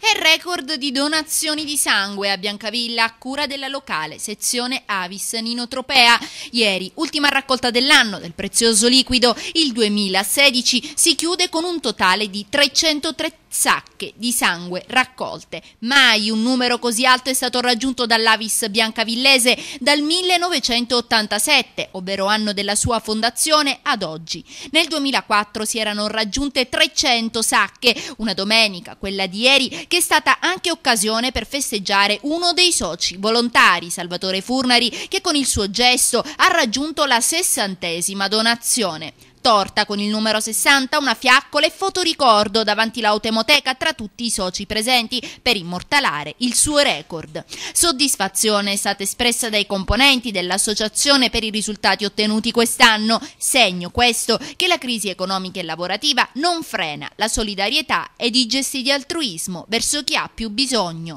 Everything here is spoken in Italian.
e record di donazioni di sangue a Biancavilla a cura della locale sezione Avis Ninotropea. Ieri, ultima raccolta dell'anno del prezioso liquido, il 2016 si chiude con un totale di 303 sacche di sangue raccolte. Mai un numero così alto è stato raggiunto dall'Avis Biancavillese dal 1987, ovvero anno della sua fondazione, ad oggi. Nel 2004 si erano raggiunte 300 sacche. Una domenica, quella di ieri, che è stata anche occasione per festeggiare uno dei soci volontari, Salvatore Furnari, che con il suo gesto ha raggiunto la sessantesima donazione torta con il numero 60, una fiaccola e fotoricordo davanti l'autemoteca tra tutti i soci presenti per immortalare il suo record. Soddisfazione è stata espressa dai componenti dell'associazione per i risultati ottenuti quest'anno, segno questo che la crisi economica e lavorativa non frena la solidarietà ed i gesti di altruismo verso chi ha più bisogno.